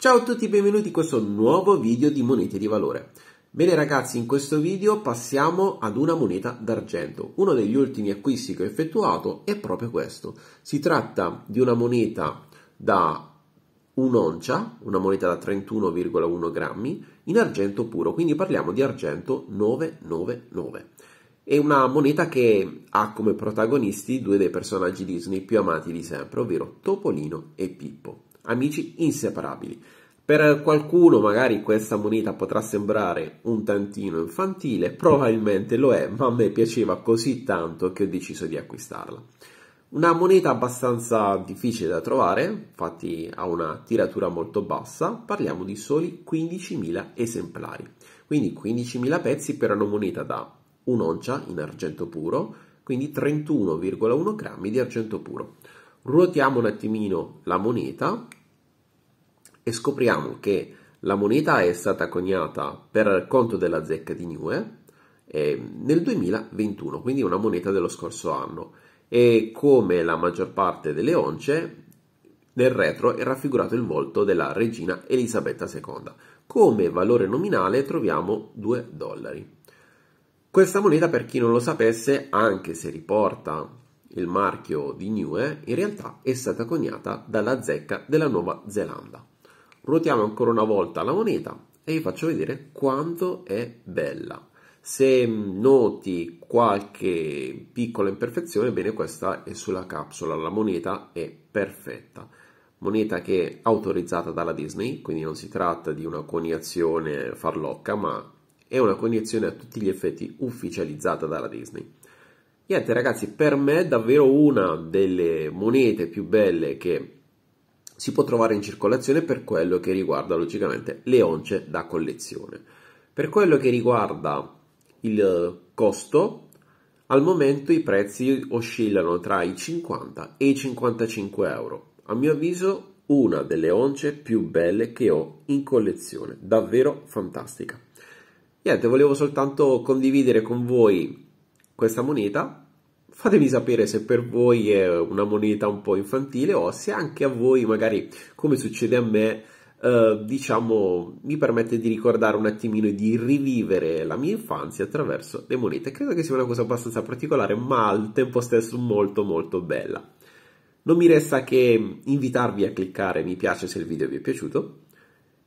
Ciao a tutti e benvenuti in questo nuovo video di monete di valore. Bene ragazzi, in questo video passiamo ad una moneta d'argento. Uno degli ultimi acquisti che ho effettuato è proprio questo. Si tratta di una moneta da un'oncia, una moneta da 31,1 grammi, in argento puro, quindi parliamo di argento 999. È una moneta che ha come protagonisti due dei personaggi Disney più amati di sempre, ovvero Topolino e Pippo amici inseparabili. Per qualcuno magari questa moneta potrà sembrare un tantino infantile, probabilmente lo è, ma a me piaceva così tanto che ho deciso di acquistarla. Una moneta abbastanza difficile da trovare, infatti ha una tiratura molto bassa, parliamo di soli 15.000 esemplari. Quindi 15.000 pezzi per una moneta da un'oncia in argento puro, quindi 31,1 grammi di argento puro. Ruotiamo un attimino la moneta e scopriamo che la moneta è stata coniata per conto della zecca di Niue eh, nel 2021, quindi una moneta dello scorso anno e come la maggior parte delle once nel retro è raffigurato il volto della regina Elisabetta II. Come valore nominale troviamo 2 dollari. Questa moneta, per chi non lo sapesse, anche se riporta il marchio di Niue, in realtà è stata coniata dalla zecca della Nuova Zelanda ruotiamo ancora una volta la moneta e vi faccio vedere quanto è bella. Se noti qualche piccola imperfezione, bene, questa è sulla capsula, la moneta è perfetta. Moneta che è autorizzata dalla Disney, quindi non si tratta di una coniazione farlocca, ma è una coniazione a tutti gli effetti ufficializzata dalla Disney. Niente ragazzi, per me è davvero una delle monete più belle che si può trovare in circolazione per quello che riguarda logicamente le once da collezione. Per quello che riguarda il costo, al momento i prezzi oscillano tra i 50 e i 55 euro. A mio avviso una delle once più belle che ho in collezione, davvero fantastica. Niente, volevo soltanto condividere con voi questa moneta Fatemi sapere se per voi è una moneta un po' infantile o se anche a voi, magari come succede a me, eh, diciamo, mi permette di ricordare un attimino e di rivivere la mia infanzia attraverso le monete. Credo che sia una cosa abbastanza particolare, ma al tempo stesso molto molto bella. Non mi resta che invitarvi a cliccare mi piace se il video vi è piaciuto,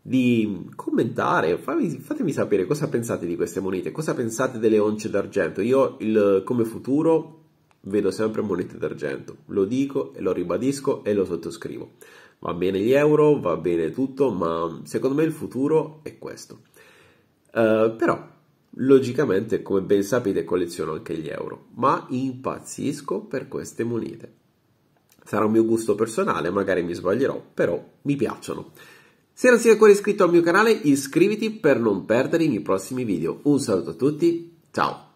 di commentare, fatemi, fatemi sapere cosa pensate di queste monete, cosa pensate delle once d'argento. Io il, come futuro Vedo sempre monete d'argento, lo dico e lo ribadisco e lo sottoscrivo. Va bene gli euro, va bene tutto, ma secondo me il futuro è questo. Uh, però, logicamente, come ben sapete, colleziono anche gli euro, ma impazzisco per queste monete. Sarà un mio gusto personale, magari mi sbaglierò, però mi piacciono. Se non sei ancora iscritto al mio canale, iscriviti per non perdere i miei prossimi video. Un saluto a tutti, ciao!